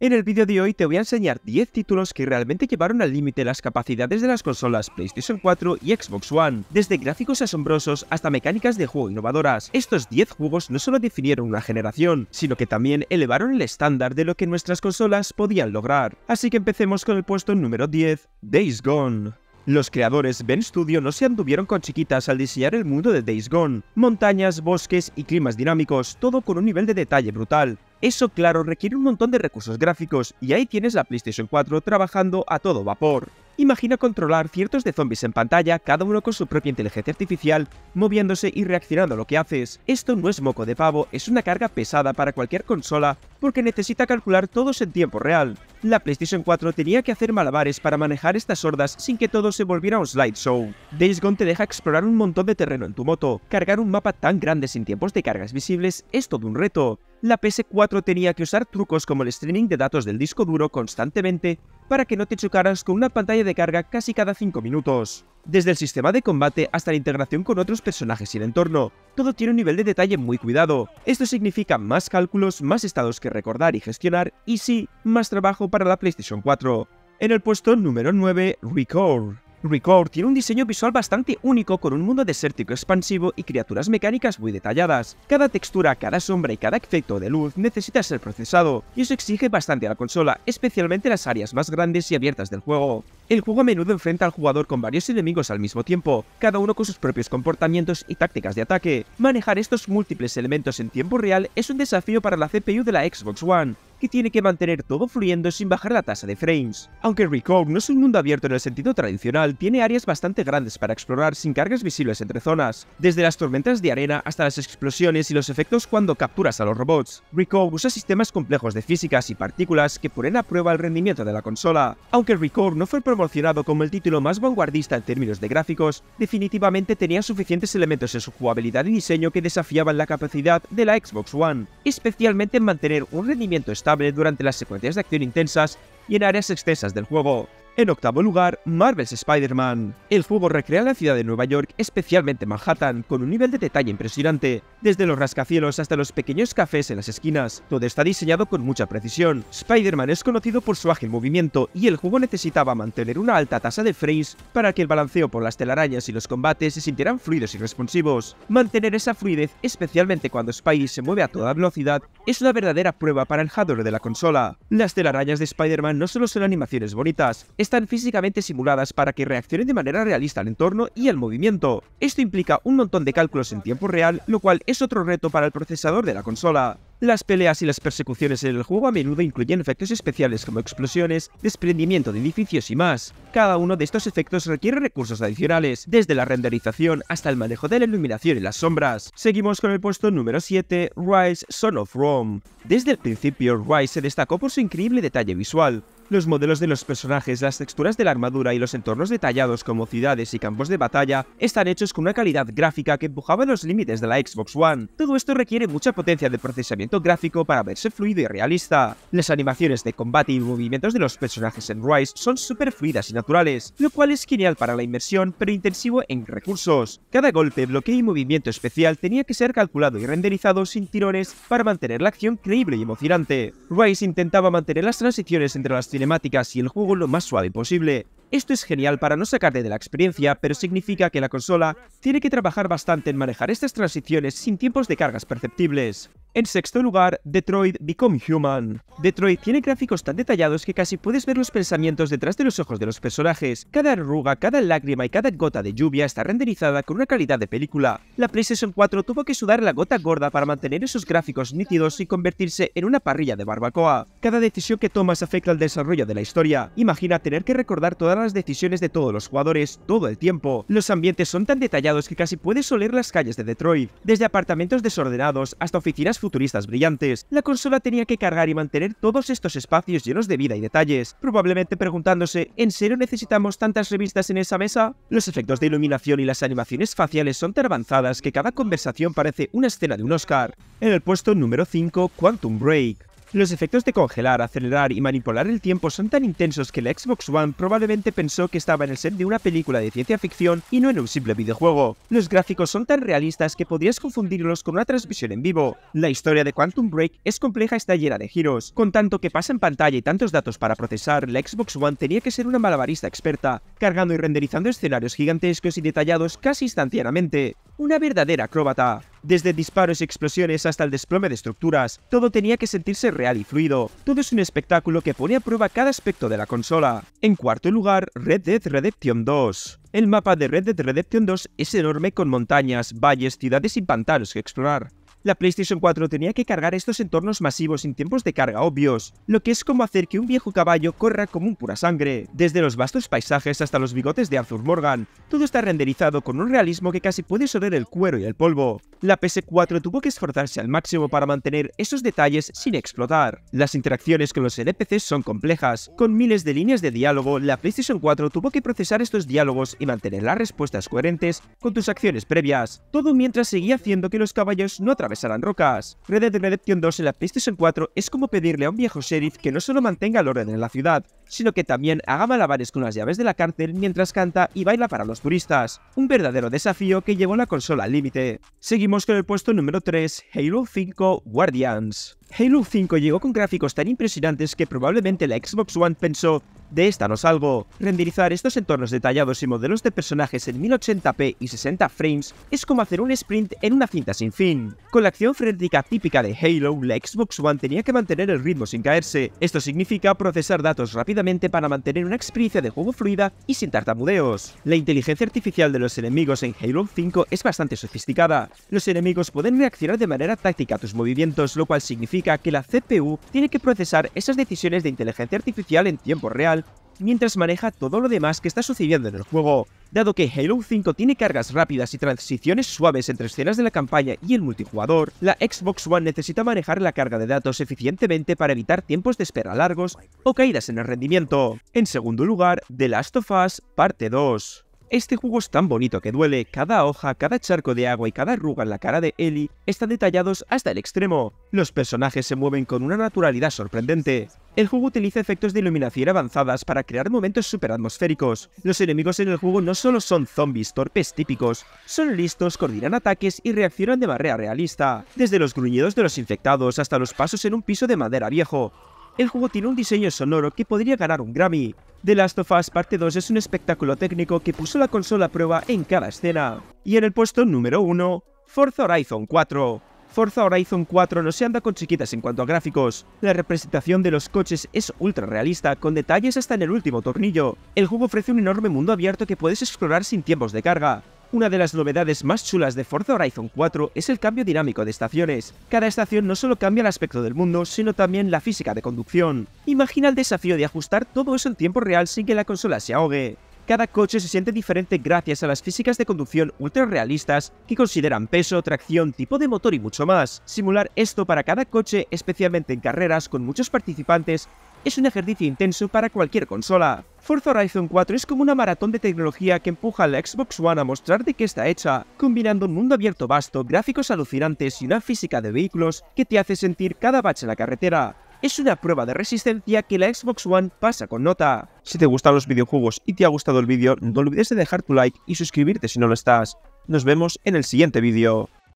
En el vídeo de hoy te voy a enseñar 10 títulos que realmente llevaron al límite las capacidades de las consolas PlayStation 4 y Xbox One, desde gráficos asombrosos hasta mecánicas de juego innovadoras. Estos 10 juegos no solo definieron una generación, sino que también elevaron el estándar de lo que nuestras consolas podían lograr. Así que empecemos con el puesto número 10, Days Gone. Los creadores Ben Studio no se anduvieron con chiquitas al diseñar el mundo de Days Gone. Montañas, bosques y climas dinámicos, todo con un nivel de detalle brutal. Eso claro requiere un montón de recursos gráficos y ahí tienes la PlayStation 4 trabajando a todo vapor imagina controlar ciertos de zombies en pantalla, cada uno con su propia inteligencia artificial, moviéndose y reaccionando a lo que haces. Esto no es moco de pavo, es una carga pesada para cualquier consola, porque necesita calcular todos en tiempo real. La PlayStation 4 tenía que hacer malabares para manejar estas hordas sin que todo se volviera un slideshow. Days Gone te deja explorar un montón de terreno en tu moto. Cargar un mapa tan grande sin tiempos de cargas visibles es todo un reto la PS4 tenía que usar trucos como el streaming de datos del disco duro constantemente para que no te chocaras con una pantalla de carga casi cada 5 minutos. Desde el sistema de combate hasta la integración con otros personajes y el entorno, todo tiene un nivel de detalle muy cuidado. Esto significa más cálculos, más estados que recordar y gestionar, y sí, más trabajo para la PlayStation 4. En el puesto número 9, Record. Record tiene un diseño visual bastante único con un mundo desértico expansivo y criaturas mecánicas muy detalladas. Cada textura, cada sombra y cada efecto de luz necesita ser procesado, y eso exige bastante a la consola, especialmente las áreas más grandes y abiertas del juego. El juego a menudo enfrenta al jugador con varios enemigos al mismo tiempo, cada uno con sus propios comportamientos y tácticas de ataque. Manejar estos múltiples elementos en tiempo real es un desafío para la CPU de la Xbox One, que tiene que mantener todo fluyendo sin bajar la tasa de frames. Aunque Record no es un mundo abierto en el sentido tradicional, tiene áreas bastante grandes para explorar sin cargas visibles entre zonas, desde las tormentas de arena hasta las explosiones y los efectos cuando capturas a los robots. Record usa sistemas complejos de físicas y partículas que ponen a prueba el rendimiento de la consola. Aunque Record no fue promocionado como el título más vanguardista en términos de gráficos, definitivamente tenía suficientes elementos en su jugabilidad y diseño que desafiaban la capacidad de la Xbox One, especialmente en mantener un rendimiento durante las secuencias de acción intensas y en áreas extensas del juego. En octavo lugar, Marvel's Spider-Man. El juego recrea la ciudad de Nueva York, especialmente Manhattan, con un nivel de detalle impresionante, desde los rascacielos hasta los pequeños cafés en las esquinas. Todo está diseñado con mucha precisión. Spider-Man es conocido por su ágil movimiento y el juego necesitaba mantener una alta tasa de frames para que el balanceo por las telarañas y los combates se sintieran fluidos y responsivos. Mantener esa fluidez, especialmente cuando Spidey se mueve a toda velocidad, es una verdadera prueba para el hardware de la consola. Las telarañas de Spider-Man no solo son animaciones bonitas, están físicamente simuladas para que reaccionen de manera realista al entorno y al movimiento. Esto implica un montón de cálculos en tiempo real, lo cual es otro reto para el procesador de la consola. Las peleas y las persecuciones en el juego a menudo incluyen efectos especiales como explosiones, desprendimiento de edificios y más. Cada uno de estos efectos requiere recursos adicionales, desde la renderización hasta el manejo de la iluminación y las sombras. Seguimos con el puesto número 7, Rise Son of Rome. Desde el principio, Rise se destacó por su increíble detalle visual, los modelos de los personajes, las texturas de la armadura y los entornos detallados como ciudades y campos de batalla están hechos con una calidad gráfica que empujaba los límites de la Xbox One. Todo esto requiere mucha potencia de procesamiento gráfico para verse fluido y realista. Las animaciones de combate y movimientos de los personajes en Rise son súper fluidas y naturales, lo cual es genial para la inmersión pero intensivo en recursos. Cada golpe, bloqueo y movimiento especial tenía que ser calculado y renderizado sin tirones para mantener la acción creíble y emocionante. Rise intentaba mantener las transiciones entre las cinemáticas y el juego lo más suave posible. Esto es genial para no sacarte de la experiencia, pero significa que la consola tiene que trabajar bastante en manejar estas transiciones sin tiempos de cargas perceptibles. En sexto lugar, Detroit Become Human. Detroit tiene gráficos tan detallados que casi puedes ver los pensamientos detrás de los ojos de los personajes. Cada arruga, cada lágrima y cada gota de lluvia está renderizada con una calidad de película. La PlayStation 4 tuvo que sudar la gota gorda para mantener esos gráficos nítidos y convertirse en una parrilla de barbacoa. Cada decisión que tomas afecta al desarrollo de la historia. Imagina tener que recordar todas las decisiones de todos los jugadores, todo el tiempo. Los ambientes son tan detallados que casi puedes oler las calles de Detroit, desde apartamentos desordenados hasta oficinas futuristas brillantes, la consola tenía que cargar y mantener todos estos espacios llenos de vida y detalles, probablemente preguntándose, ¿en serio necesitamos tantas revistas en esa mesa? Los efectos de iluminación y las animaciones faciales son tan avanzadas que cada conversación parece una escena de un Oscar. En el puesto número 5, Quantum Break. Los efectos de congelar, acelerar y manipular el tiempo son tan intensos que la Xbox One probablemente pensó que estaba en el set de una película de ciencia ficción y no en un simple videojuego. Los gráficos son tan realistas que podrías confundirlos con una transmisión en vivo. La historia de Quantum Break es compleja y está llena de giros. Con tanto que pasa en pantalla y tantos datos para procesar, la Xbox One tenía que ser una malabarista experta, cargando y renderizando escenarios gigantescos y detallados casi instantáneamente. Una verdadera acróbata. Desde disparos y explosiones hasta el desplome de estructuras, todo tenía que sentirse real y fluido. Todo es un espectáculo que pone a prueba cada aspecto de la consola. En cuarto lugar, Red Dead Redemption 2. El mapa de Red Dead Redemption 2 es enorme con montañas, valles, ciudades y pantanos que explorar. La PlayStation 4 tenía que cargar estos entornos masivos sin tiempos de carga obvios, lo que es como hacer que un viejo caballo corra como un pura sangre. Desde los vastos paisajes hasta los bigotes de Arthur Morgan, todo está renderizado con un realismo que casi puede oler el cuero y el polvo. La PS4 tuvo que esforzarse al máximo para mantener esos detalles sin explotar. Las interacciones con los NPCs son complejas. Con miles de líneas de diálogo, la PlayStation 4 tuvo que procesar estos diálogos y mantener las respuestas coherentes con tus acciones previas, todo mientras seguía haciendo que los caballos no atravesaran atravesarán rocas. Red Dead Redemption 2 en la PlayStation 4 es como pedirle a un viejo sheriff que no solo mantenga el orden en la ciudad, sino que también haga malabares con las llaves de la cárcel mientras canta y baila para los turistas, un verdadero desafío que llevó la consola al límite. Seguimos con el puesto número 3, Halo 5 Guardians. Halo 5 llegó con gráficos tan impresionantes que probablemente la Xbox One pensó, de esta no salgo. Renderizar estos entornos detallados y modelos de personajes en 1080p y 60 frames es como hacer un sprint en una cinta sin fin. Con la acción frenética típica de Halo, la Xbox One tenía que mantener el ritmo sin caerse. Esto significa procesar datos rápidamente para mantener una experiencia de juego fluida y sin tartamudeos. La inteligencia artificial de los enemigos en Halo 5 es bastante sofisticada. Los enemigos pueden reaccionar de manera táctica a tus movimientos, lo cual significa que la CPU tiene que procesar esas decisiones de inteligencia artificial en tiempo real mientras maneja todo lo demás que está sucediendo en el juego. Dado que Halo 5 tiene cargas rápidas y transiciones suaves entre escenas de la campaña y el multijugador, la Xbox One necesita manejar la carga de datos eficientemente para evitar tiempos de espera largos o caídas en el rendimiento. En segundo lugar, The Last of Us Parte 2. Este juego es tan bonito que duele, cada hoja, cada charco de agua y cada arruga en la cara de Ellie están detallados hasta el extremo. Los personajes se mueven con una naturalidad sorprendente. El juego utiliza efectos de iluminación avanzadas para crear momentos super atmosféricos. Los enemigos en el juego no solo son zombies torpes típicos, son listos, coordinan ataques y reaccionan de manera realista, desde los gruñidos de los infectados hasta los pasos en un piso de madera viejo. El juego tiene un diseño sonoro que podría ganar un Grammy, The Last of Us Parte 2 es un espectáculo técnico que puso la consola a prueba en cada escena. Y en el puesto número 1, Forza Horizon 4. Forza Horizon 4 no se anda con chiquitas en cuanto a gráficos. La representación de los coches es ultra realista, con detalles hasta en el último tornillo. El juego ofrece un enorme mundo abierto que puedes explorar sin tiempos de carga, una de las novedades más chulas de Forza Horizon 4 es el cambio dinámico de estaciones. Cada estación no solo cambia el aspecto del mundo, sino también la física de conducción. Imagina el desafío de ajustar todo eso en tiempo real sin que la consola se ahogue. Cada coche se siente diferente gracias a las físicas de conducción ultra realistas que consideran peso, tracción, tipo de motor y mucho más. Simular esto para cada coche, especialmente en carreras con muchos participantes, es un ejercicio intenso para cualquier consola. Forza Horizon 4 es como una maratón de tecnología que empuja a la Xbox One a mostrar de qué está hecha, combinando un mundo abierto vasto, gráficos alucinantes y una física de vehículos que te hace sentir cada bache en la carretera. Es una prueba de resistencia que la Xbox One pasa con nota. Si te gustan los videojuegos y te ha gustado el vídeo, no olvides de dejar tu like y suscribirte si no lo estás. Nos vemos en el siguiente vídeo.